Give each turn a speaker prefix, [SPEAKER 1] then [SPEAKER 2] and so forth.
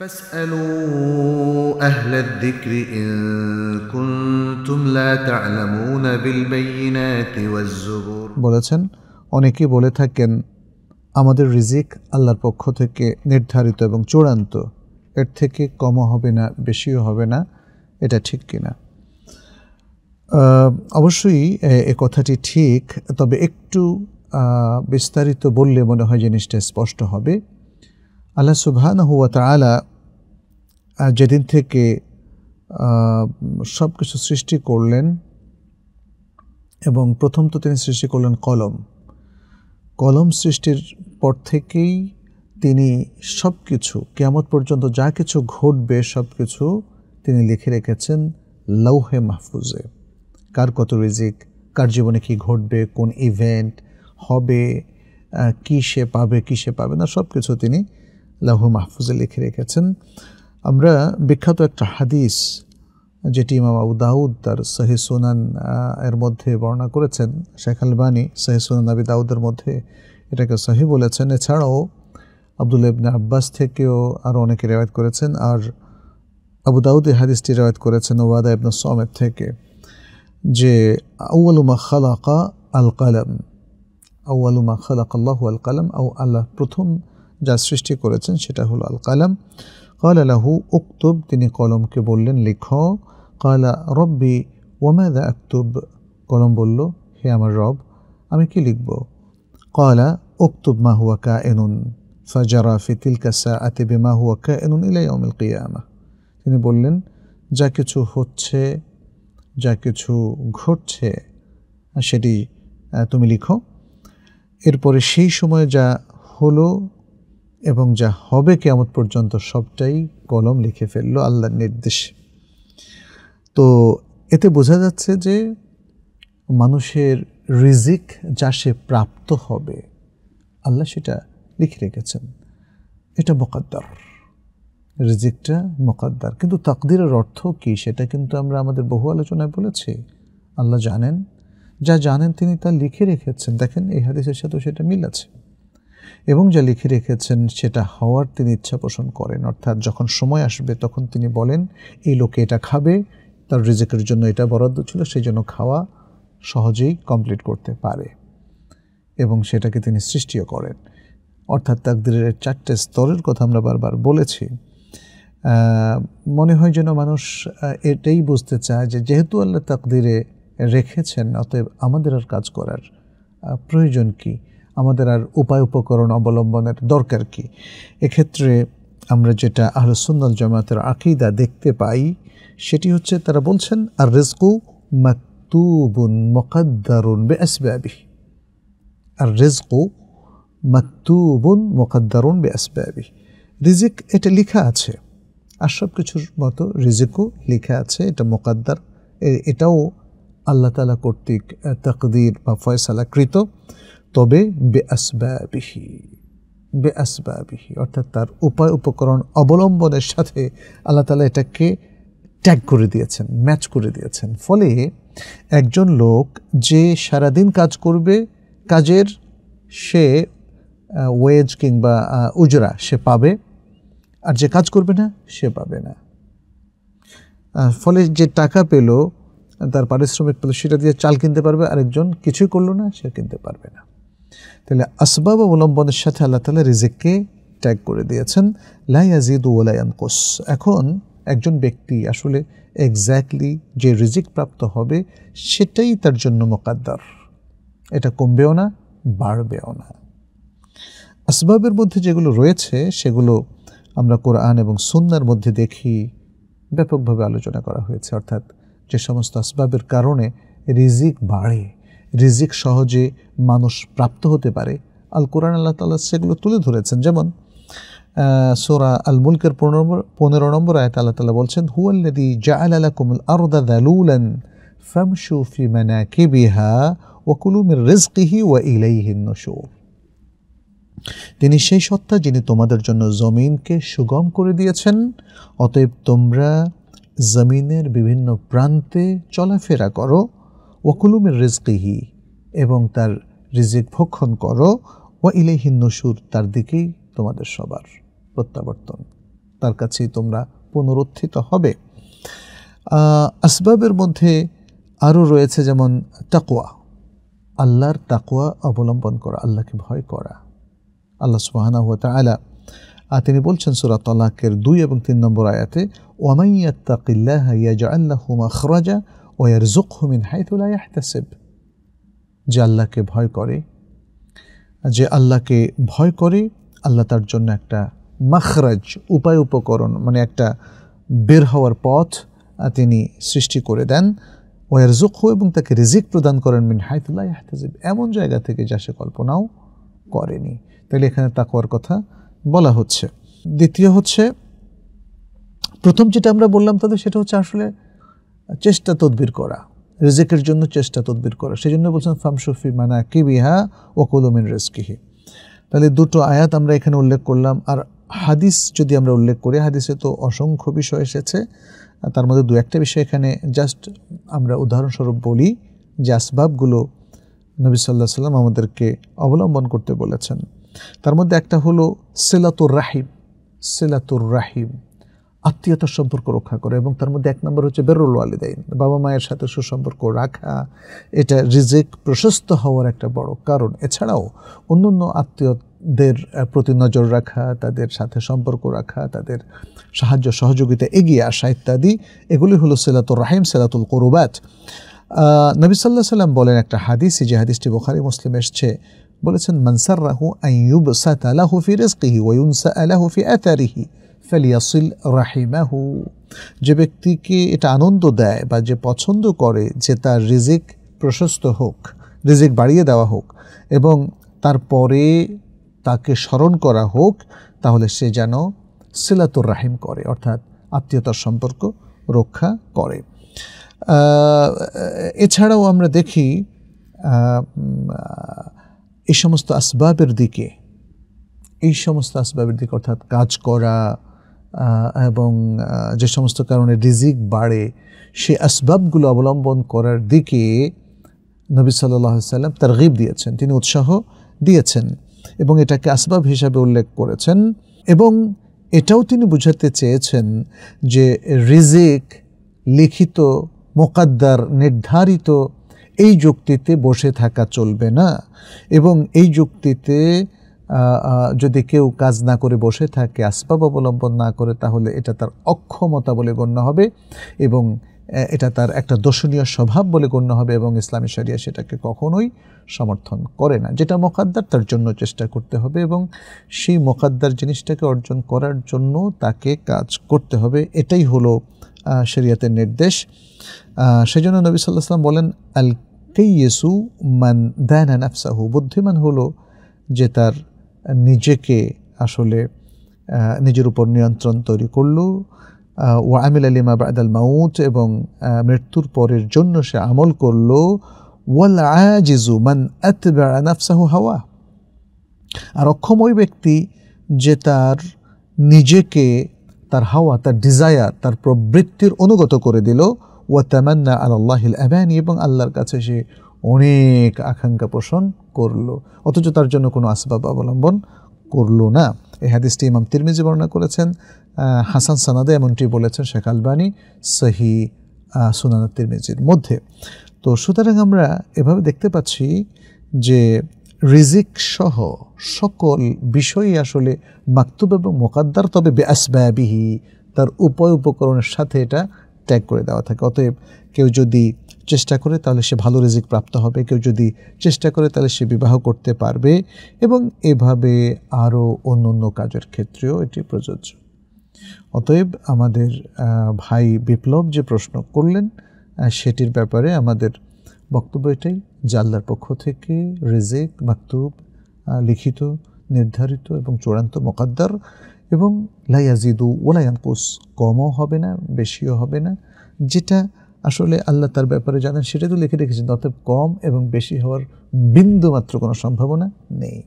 [SPEAKER 1] فاسألوا أهل الذكر إن كنتم لا تعلمون بالبينات والزبر বলেছেন অনেকেই বলে থাকেন আমাদের রিজিক আল্লাহর পক্ষ থেকে নির্ধারিত এবং চূড়ান্ত এর থেকে কমও হবে না বেশিও হবে না এটা ঠিক কিনা অবশ্যই এ কথাটি ঠিক তবে একটু বিস্তারিত বললে মনে হয় জিনিসটা স্পষ্ট হবে আল্লাহ সুবহান হুয়া তালা যেদিন থেকে সব কিছু সৃষ্টি করলেন এবং প্রথম তো তিনি সৃষ্টি করলেন কলম কলম সৃষ্টির পর থেকেই তিনি সব কিছু কেমত পর্যন্ত যা কিছু ঘটবে সব কিছু তিনি লিখে রেখেছেন লৌহে মাহফুজে কার কত রিজিক কার জীবনে কি ঘটবে কোন ইভেন্ট হবে কী সে পাবে কী সে পাবে না সব কিছু তিনি লৌহ মাহফুজে লিখে রেখেছেন আমরা বিখ্যাত একটা হাদিস যেটি ইমাম আবু দাউদ তার সহি সোনান এর মধ্যে বর্ণনা করেছেন শেখ আলবানী সহি সোনান আবি দাউদের মধ্যে এটাকে সহি বলেছেন এছাড়াও আবদুল ইবনে আব্বাস থেকেও আরও অনেকে রেওয়ায়ত করেছেন আর আবু দাউদ এই হাদিসটি রেওয়ায়ত করেছেন ওয়াদা ইবনা সমেদ থেকে যে আউআলুমা খালাকা আল কালাম আউআলুমা খালাক আল্লাহ আল কালাম আউ আল্লাহ প্রথম যা সৃষ্টি করেছেন সেটা হলো আল কালাম কালা লাহু উক্তুব তিনি কলমকে বললেন লিখ কালা রব্বি ওমাদা আক্তুব কলম বলল হে আমার রব আমি কি লিখব কলা উক্তুব মা হুয়া কা এনুন ফাজারা ফিতিল কাসা আতিবে মা হুয়া কা এনুন ইলাই অমিল কিয়ামা তিনি বললেন যা কিছু হচ্ছে যা কিছু ঘটছে সেটি তুমি লিখো এরপরে সেই সময় যা হলো এবং যা হবে কেমন পর্যন্ত সবটাই কলম লিখে ফেলল আল্লাহর নির্দেশে তো এতে বোঝা যাচ্ছে যে মানুষের রিজিক যা সে প্রাপ্ত হবে আল্লাহ সেটা লিখে রেখেছেন এটা মোকাদ্দার রিজিকটা মোকাদ্দার কিন্তু তাকদিরের অর্থ কী সেটা কিন্তু আমরা আমাদের বহু আলোচনায় বলেছি আল্লাহ জানেন যা জানেন তিনি তা লিখে রেখেছেন দেখেন এই হাদিসের সাথে সেটা মিল আছে এবং যা লিখে রেখেছেন সেটা হওয়ার তিনি ইচ্ছা পোষণ করেন অর্থাৎ যখন সময় আসবে তখন তিনি বলেন এই লোকে এটা খাবে তার রিজেকের জন্য এটা বরাদ্দ ছিল সেই জন্য খাওয়া সহজেই কমপ্লিট করতে পারে এবং সেটাকে তিনি সৃষ্টিও করেন অর্থাৎ তাকদিরের চারটে স্তরের কথা আমরা বারবার বলেছি মনে হয় যেন মানুষ এটাই বুঝতে চায় যে যেহেতু আল্লাহ তাকদিরে রেখেছেন অতএব আমাদের আর কাজ করার প্রয়োজন কী আমাদের আর উপায় উপকরণ অবলম্বনের দরকার কি এক্ষেত্রে আমরা যেটা সুন্দর জামাতের আকিদা দেখতে পাই সেটি হচ্ছে তারা বলছেন আর রেজকু মাকতুবুন মকাদ্দারুন বে আসবাবি আর রেজকু মাকতুবুন মকাদ্দারুন বে আসবাবি রিজিক এটা লেখা আছে আর সব কিছুর মতো রিজিকও লেখা আছে এটা মোকাদ্দার এটাও আল্লাহ তালা কর্তৃক তকদির বা ফয়সালাকৃত তবে বেআসবাবিহি বেআসবাবিহি অর্থাৎ তার উপায় উপকরণ অবলম্বনের সাথে আল্লাহ তালা এটাকে ট্যাগ করে দিয়েছেন ম্যাচ করে দিয়েছেন ফলে একজন লোক যে সারাদিন কাজ করবে কাজের সে ওয়েজ কিংবা উজরা সে পাবে আর যে কাজ করবে না সে পাবে না ফলে যে টাকা পেল তার পারিশ্রমিক পেল সেটা দিয়ে চাল কিনতে পারবে আরেকজন কিছুই করলো না সে কিনতে পারবে না তাহলে আসবাব অবলম্বনের সাথে আল্লাহ তালা রিজিককে ট্যাগ করে দিয়েছেন লাইয়াজিদ ওলায়ানকোস এখন একজন ব্যক্তি আসলে এক্স্যাক্টলি যে রিজিক প্রাপ্ত হবে সেটাই তার জন্য মোকাদ্দার এটা কমবেও না বাড়বেও না আসবাবের মধ্যে যেগুলো রয়েছে সেগুলো আমরা কোরআন এবং সুন্নার মধ্যে দেখি ব্যাপকভাবে আলোচনা করা হয়েছে অর্থাৎ যে সমস্ত আসবাবের কারণে রিজিক বাড়ে রিজিক সহজে মানুষ প্রাপ্ত হতে পারে আল কোরআন আল্লাহ তালা সেগুলো তুলে ধরেছেন যেমন সোরা আল মুলকের পনেরো নম্বর আয়ত আল্লাহ তালা বলছেন হুয়াল্লাদি জাআল আলাকুমুল আরদা দালুলান ফামশু ফি মানাকিবিহা ওকুলু মির রিজকিহি ওয়া ইলাইহিন নশুর তিনি সেই সত্তা যিনি তোমাদের জন্য জমিনকে সুগম করে দিয়েছেন অতএব তোমরা জমিনের বিভিন্ন প্রান্তে চলাফেরা করো ওকুলুমের রেজকিহি এবং তার রিজিক ভক্ষণ করো ও ইলেহিন নসুর তার দিকেই তোমাদের সবার প্রত্যাবর্তন তার কাছেই তোমরা পুনরুত্থিত হবে আসবাবের মধ্যে আরও রয়েছে যেমন তাকুয়া আল্লাহর তাকোয়া অবলম্বন করা আল্লাহকে ভয় করা আল্লাহ সুবাহানা হাত আলা তিনি বলছেন সুরা তলাকের দুই এবং তিন নম্বর আয়াতে তাকিল্লাহ ইয়াজ আল্লাহ হুমা খরাজা ওয়ারজুক হুমিন হাইতুলা ইয়াহতাসিব যে আল্লাহকে ভয় করে যে আল্লাহকে ভয় করে আল্লাহ তার জন্য একটা মাখরাজ উপায় উপকরণ মানে একটা বের হওয়ার পথ তিনি সৃষ্টি করে দেন ওয়ারজুক হু এবং তাকে রিজিক প্রদান করেন মিন হাইতুল্লাহ ইহতাজিব এমন জায়গা থেকে যা সে কল্পনাও করেনি তাহলে এখানে তাকওয়ার কথা বলা হচ্ছে দ্বিতীয় হচ্ছে প্রথম যেটা আমরা বললাম তাদের সেটা হচ্ছে আসলে চেষ্টা তদবির করা রেজেকের জন্য চেষ্টা তদবির করা সেই জন্য বলছেন ফামসুফি মানা কি বিহা ওকুলুমিন রেস্কিহি তাহলে দুটো আয়াত আমরা এখানে উল্লেখ করলাম আর হাদিস যদি আমরা উল্লেখ করি হাদিসে তো অসংখ্য বিষয় এসেছে তার মধ্যে দু একটা বিষয় এখানে জাস্ট আমরা উদাহরণস্বরূপ বলি যে আসবাবগুলো নবী সাল্লাহ সাল্লাম আমাদেরকে অবলম্বন করতে বলেছেন তার মধ্যে একটা হলো সেলাতুর রাহিম সেলাতুর রাহিম আত্মীয়তার সম্পর্ক রক্ষা করে এবং তার মধ্যে এক নম্বর হচ্ছে বেরুল ওয়ালিদাইন বাবা মায়ের সাথে সুসম্পর্ক রাখা এটা রিজেক প্রশস্ত হওয়ার একটা বড় কারণ এছাড়াও অন্য অন্য আত্মীয়দের প্রতি নজর রাখা তাদের সাথে সম্পর্ক রাখা তাদের সাহায্য সহযোগিতা এগিয়ে আসা ইত্যাদি এগুলি হলো সেলাতুর রাহিম সেলাতুল করুবাত নবী সাল্লাহ সাল্লাম বলেন একটা হাদিস যে হাদিসটি বোখারি মুসলিম এসছে বলেছেন মানসার রাহু আইয়ুব সাত আলাহু ফি ওয়ুন সা আলাহু ফি আতারিহি ফেলিয়াসিল রাহিমাহু যে ব্যক্তিকে এটা আনন্দ দেয় বা যে পছন্দ করে যে তার রিজিক প্রশস্ত হোক রিজিক বাড়িয়ে দেওয়া হোক এবং তারপরে তাকে স্মরণ করা হোক তাহলে সে যেন সিলাতুর রাহিম করে অর্থাৎ আত্মীয়তার সম্পর্ক রক্ষা করে এছাড়াও আমরা দেখি এই সমস্ত আসবাবের দিকে এই সমস্ত আসবাবের দিকে অর্থাৎ কাজ করা এবং যে সমস্ত কারণে রিজিক বাড়ে সে আসবাবগুলো অবলম্বন করার দিকে নবী সাল্লি সাল্লাম গিব দিয়েছেন তিনি উৎসাহ দিয়েছেন এবং এটাকে আসবাব হিসাবে উল্লেখ করেছেন এবং এটাও তিনি বুঝাতে চেয়েছেন যে রিজিক লিখিত মোকাদ্দার নির্ধারিত এই যুক্তিতে বসে থাকা চলবে না এবং এই যুক্তিতে যদি কেউ কাজ না করে বসে থাকে আসবাব অবলম্বন না করে তাহলে এটা তার অক্ষমতা বলে গণ্য হবে এবং এটা তার একটা দর্শনীয় স্বভাব বলে গণ্য হবে এবং ইসলামী শরিয়া সেটাকে কখনোই সমর্থন করে না যেটা মোকাদ্দার তার জন্য চেষ্টা করতে হবে এবং সেই মোকাদ্দার জিনিসটাকে অর্জন করার জন্য তাকে কাজ করতে হবে এটাই হলো শরিয়াতের নির্দেশ সেই জন্য নবী সাল্লাহ সাল্লাম বলেন আল কেইয়েসু মান দায়না নাফসাহু বুদ্ধিমান হলো যে তার নিজেকে আসলে নিজের উপর নিয়ন্ত্রণ তৈরি করলো ও আমিল আলিমা বাদাল মাউত এবং মৃত্যুর পরের জন্য সে আমল করলো ওয়াল আজিজু মান নাফসাহু হাওয়া আর অক্ষম ওই ব্যক্তি যে তার নিজেকে তার হাওয়া তার ডিজায়ার তার প্রবৃত্তির অনুগত করে দিল ওয়া তামান্না আল্লাহিল আবানি এবং আল্লাহর কাছে সে অনেক আকাঙ্ক্ষা পোষণ করলো অথচ তার জন্য কোনো আসবাব অবলম্বন করলো না এই হাদিসটি ইমাম তিরমিজি বর্ণনা করেছেন হাসান সানাদে এমনটি বলেছেন শেখ আলবানি সহি সুনানা তিরমিজির মধ্যে তো সুতরাং আমরা এভাবে দেখতে পাচ্ছি যে রিজিক সহ সকল বিষয়ই আসলে মাকতুব এবং মোকাদ্দার তবে ব্যাসব্যাবিহি তার উপায় উপকরণের সাথে এটা ত্যাগ করে দেওয়া থাকে অতএব কেউ যদি চেষ্টা করে তাহলে সে ভালো রেজিক প্রাপ্ত হবে কেউ যদি চেষ্টা করে তাহলে সে বিবাহ করতে পারবে এবং এভাবে আরও অন্য অন্য কাজের ক্ষেত্রেও এটি প্রযোজ্য অতএব আমাদের ভাই বিপ্লব যে প্রশ্ন করলেন সেটির ব্যাপারে আমাদের বক্তব্য এটাই জাল্লার পক্ষ থেকে রেজেক মাকতুব লিখিত নির্ধারিত এবং চূড়ান্ত মকাদ্দার এবং লাইয়াজিদু ওলায়ানকুস কমও হবে না বেশিও হবে না যেটা আসলে আল্লাহ তার ব্যাপারে জানেন সেটাই তো লিখে রেখেছেন অতএব কম এবং বেশি হওয়ার বিন্দু মাত্র কোনো সম্ভাবনা নেই